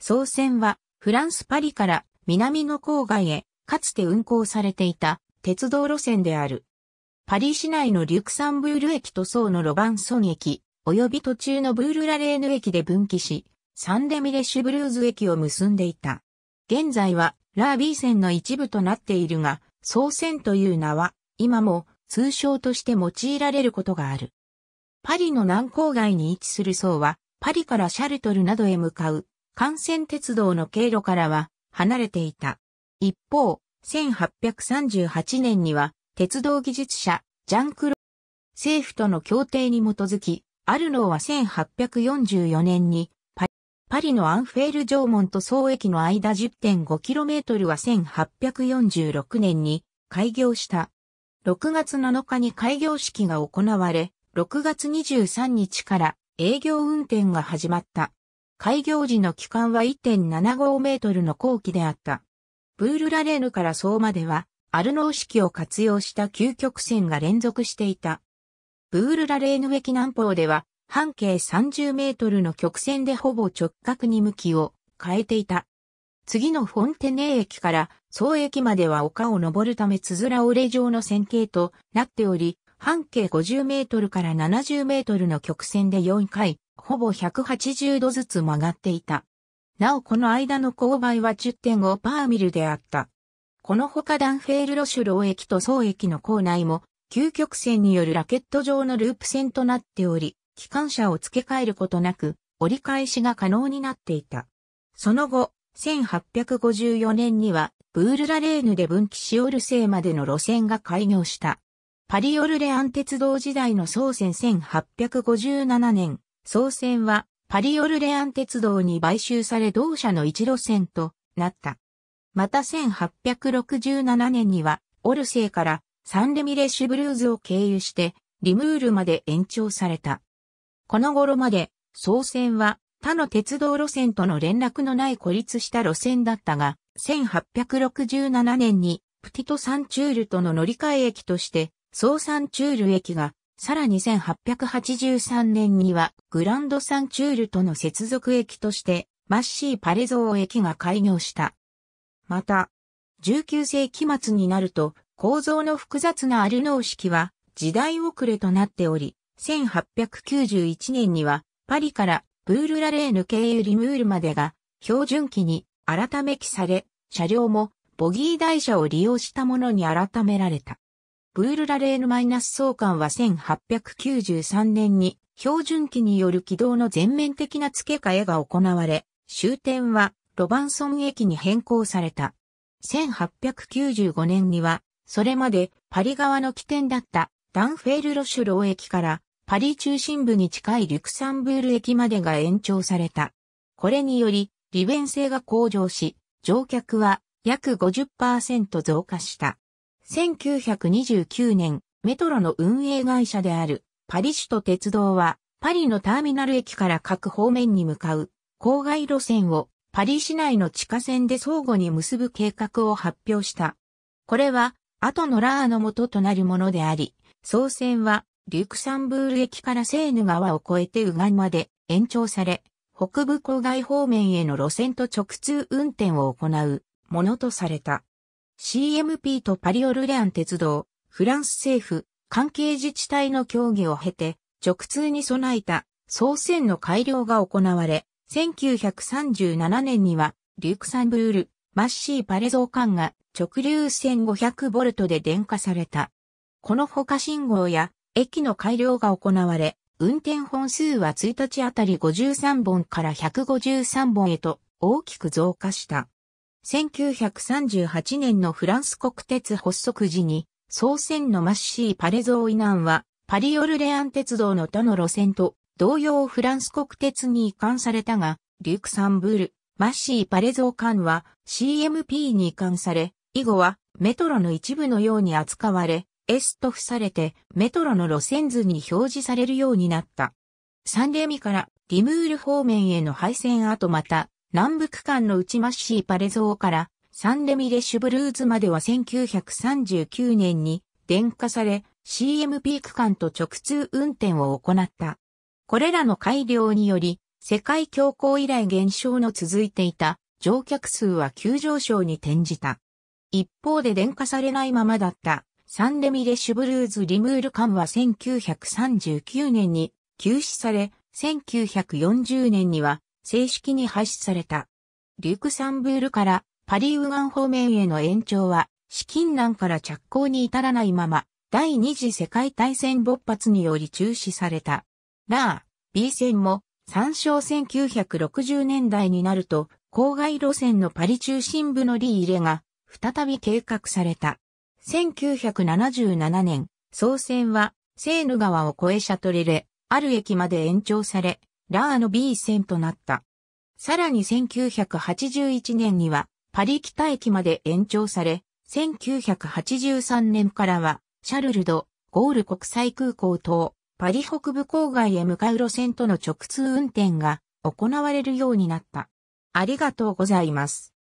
総線はフランスパリから南の郊外へかつて運行されていた鉄道路線である。パリ市内のリュクサンブール駅と層のロバンソン駅、及び途中のブールラレーヌ駅で分岐し、サンデミレシュブルーズ駅を結んでいた。現在はラービー線の一部となっているが、総線という名は今も通称として用いられることがある。パリの南郊外に位置する層は、パリからシャルトルなどへ向かう幹線鉄道の経路からは離れていた。一方、1838年には鉄道技術者、ジャンクロ政府との協定に基づき、アルノーは1844年にパリのアンフェール城門と総駅の間 10.5km は1846年に開業した。6月7日に開業式が行われ、6月23日から営業運転が始まった。開業時の期間は1.75メートルの後期であった。ブールラレーヌから層までは、アルノー式を活用した究極線が連続していた。ブールラレーヌ駅南方では、半径30メートルの曲線でほぼ直角に向きを変えていた。次のフォンテネー駅から総駅までは丘を登るためつづら折れ状の線形となっており、半径50メートルから70メートルの曲線で4回ほぼ180度ずつ曲がっていた。なおこの間の勾配は10.5パーミルであった。このほかダンフェール・ロシュロー駅と総駅の構内も、究極線によるラケット状のループ線となっており、機関車を付け替えることなく、折り返しが可能になっていた。その後、1854年には、ブールラレーヌで分岐しオルセーまでの路線が開業した。パリオルレアン鉄道時代の総線1857年、総線はパリオルレアン鉄道に買収され同社の一路線となった。また1867年にはオルセーからサンレミレッシュブルーズを経由してリムールまで延長された。この頃まで総線は他の鉄道路線との連絡のない孤立した路線だったが、1867年にプティトサンチュールとの乗り換え駅として、総サンチュール駅がさらに1883年にはグランドサンチュールとの接続駅としてマッシーパレゾー駅が開業した。また、19世紀末になると構造の複雑なアルノー式は時代遅れとなっており、1891年にはパリからブールラレーヌ経由リムールまでが標準機に改め記され、車両もボギー台車を利用したものに改められた。ブールラレールマイナス相関は1893年に標準機による軌道の全面的な付け替えが行われ、終点はロバンソン駅に変更された。1895年には、それまでパリ側の起点だったダンフェール・ロシュロー駅からパリ中心部に近いリュクサンブール駅までが延長された。これにより利便性が向上し、乗客は約50%増加した。1929年、メトロの運営会社であるパリ首都鉄道は、パリのターミナル駅から各方面に向かう郊外路線をパリ市内の地下線で相互に結ぶ計画を発表した。これは、後のラーの元となるものであり、総線は、リュクサンブール駅からセーヌ川を越えてウガンまで延長され、北部郊外方面への路線と直通運転を行うものとされた。CMP とパリオルレアン鉄道、フランス政府、関係自治体の協議を経て、直通に備えた総線の改良が行われ、1937年には、リュクサンブール、マッシーパレ増管が直流1500ボルトで電化された。この他信号や駅の改良が行われ、運転本数は1日あたり53本から153本へと大きく増加した。1938年のフランス国鉄発足時に、総線のマッシー・パレゾーイ南は、パリ・オルレアン鉄道の他の路線と、同様フランス国鉄に移管されたが、リュクサンブール、マッシー・パレゾー間は CMP に移管され、以後はメトロの一部のように扱われ、S と付されてメトロの路線図に表示されるようになった。サンレミからデムール方面への配線後また南部区間の内マッシーパレゾーからサンレミレシュブルーズまでは1939年に電化され CMP 区間と直通運転を行った。これらの改良により世界恐慌以来減少の続いていた乗客数は急上昇に転じた。一方で電化されないままだったサンレミレシュブルーズリムール間は1939年に休止され、1940年には正式に廃止された。リュクサンブールからパリウガン方面への延長は、資金難から着工に至らないまま、第二次世界大戦勃発により中止された。ラー、B 線も、参照1960年代になると、郊外路線のパリ中心部のリー入れが、再び計画された。1977年、総線は、セーヌ川を越えシャトレレ、ある駅まで延長され、ラーの B 線となった。さらに1981年にはパリ北駅まで延長され、1983年からはシャルルド、ゴール国際空港等、パリ北部郊外へ向かう路線との直通運転が行われるようになった。ありがとうございます。